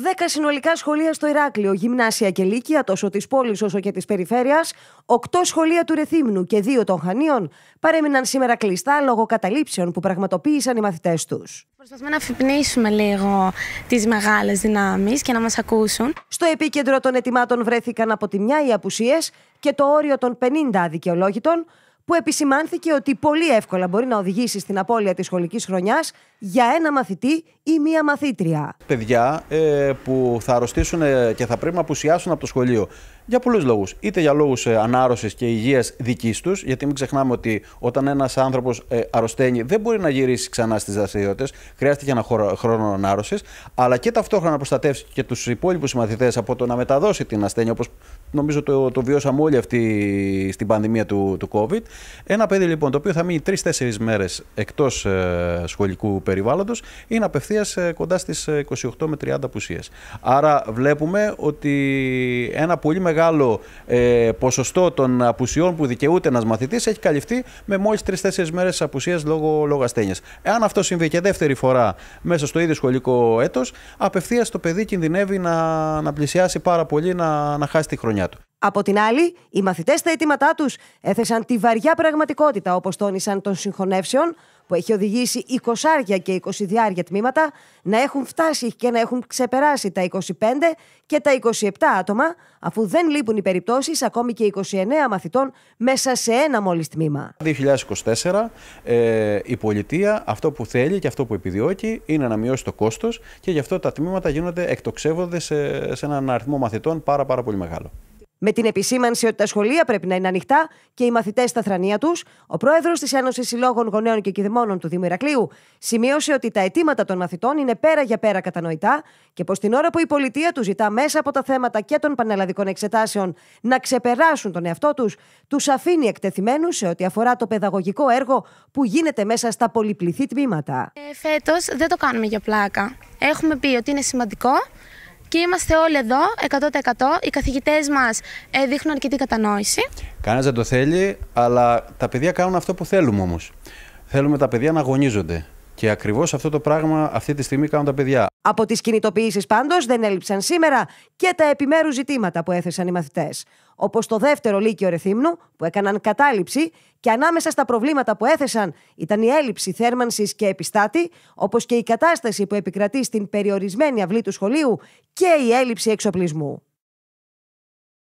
Δέκα συνολικά σχολεία στο Ηράκλειο, γυμνάσια και λύκεια τόσο της πόλης όσο και της περιφέρειας, οκτώ σχολεία του Ρεθύμνου και δύο των Χανίων παρέμειναν σήμερα κλειστά λόγω καταλήψεων που πραγματοποίησαν οι μαθητές τους. Προσπαθούμε να αφυπνίσουμε λίγο τις μεγάλες δυνάμεις και να μας ακούσουν. Στο επίκεντρο των ετοιμάτων βρέθηκαν από τη μια οι απουσίες και το όριο των 50 αδικαιολόγητων, που επισημάνθηκε ότι πολύ εύκολα μπορεί να οδηγήσει στην απώλεια της σχολικής χρονιάς για ένα μαθητή ή μία μαθήτρια. Παιδιά ε, που θα αρρωστήσουν και θα πρέπει να απουσιάσουν από το σχολείο για πολλούς λόγους. Είτε για λόγους ε, ανάρρωσης και υγείας δικής τους, γιατί μην ξεχνάμε ότι όταν ένας άνθρωπος ε, αρρωσταίνει, δεν μπορεί να γυρίσει ξανά στις δραστηριότητες. Χρειάστηκε ένα χρόνο ανάρρωσης, αλλά και ταυτόχρονα να προστατεύσει και τους υπόλοιπους συμμαθητές από το να μεταδώσει την ασθένεια, όπως νομίζω το, το βιώσαμε όλοι αυτή στην πανδημία του, του COVID. Ένα παιδί λοιπόν το οποίο θα μείνει τρει-τέσσερι μέρες εκτός ε, σχολικού περιβάλλοντος είναι απευθείας κοντά στις 28 με 30 απουσίες. Άρα βλέπουμε ότι ένα πολύ μεγάλο μεγάλο ε, ποσοστό των απουσιών που δικαιούται ένας μαθητής έχει καλυφθεί με μόλις τρει-τέσσερι μέρε απουσίας λόγω, λόγω ασθένειας. Εάν αυτό συμβεί και δεύτερη φορά μέσα στο ίδιο σχολικό έτος, απευθείας το παιδί κινδυνεύει να, να πλησιάσει πάρα πολύ, να, να χάσει τη χρονιά του. Από την άλλη, οι μαθητές στα αιτήματά τους έθεσαν τη βαριά πραγματικότητα, όπως τόνισαν των συγχωνεύσεων, που έχει οδηγήσει 20 άρια και 20 διάρια τμήματα να έχουν φτάσει και να έχουν ξεπεράσει τα 25 και τα 27 άτομα, αφού δεν λείπουν οι περιπτώσεις ακόμη και 29 μαθητών μέσα σε ένα μόλις τμήμα. 2024 ε, η πολιτεία αυτό που θέλει και αυτό που επιδιώκει είναι να μειώσει το κόστος και γι' αυτό τα τμήματα γίνονται, εκτοξεύονται σε, σε έναν αριθμό μαθητών πάρα, πάρα πολύ μεγάλο. Με την επισήμανση ότι τα σχολεία πρέπει να είναι ανοιχτά και οι μαθητές στα θρανία τους, ο πρόεδρος της Ένωσης Συλλόγων Γονέων και Κυδεμόνων του Δήμου Ηρακλείου σημείωσε ότι τα αιτήματα των μαθητών είναι πέρα για πέρα κατανοητά και πως την ώρα που η πολιτεία τους ζητά μέσα από τα θέματα και των πανελλαδικών εξετάσεων να ξεπεράσουν τον εαυτό τους, τους αφήνει εκτεθειμένους σε ό,τι αφορά το παιδαγωγικό έργο που γίνεται μέσα στα πολυπληθή τμήματα. Ε, Φέτος δεν το κάνουμε για πλάκα. Έχουμε πει ότι είναι σημαντικό και είμαστε όλοι εδώ 100%. Οι καθηγητές μας ε, δείχνουν αρκετή κατανόηση. Κανένας δεν το θέλει, αλλά τα παιδιά κάνουν αυτό που θέλουμε όμως. Θέλουμε τα παιδιά να αγωνίζονται. Και ακριβώς αυτό το πράγμα αυτή τη στιγμή κάνουν τα παιδιά. Από τις κινητοποιήσεις πάντως δεν έλειψαν σήμερα και τα επιμέρους ζητήματα που έθεσαν οι μαθητές. Όπως το δεύτερο Λύκειο Ρεθύμνου, που έκαναν κατάληψη και ανάμεσα στα προβλήματα που έθεσαν ήταν η έλλειψη θέρμανσης και επιστάτη, όπως και η κατάσταση που επικρατεί στην περιορισμένη αυλή του σχολείου και η έλλειψη εξοπλισμού.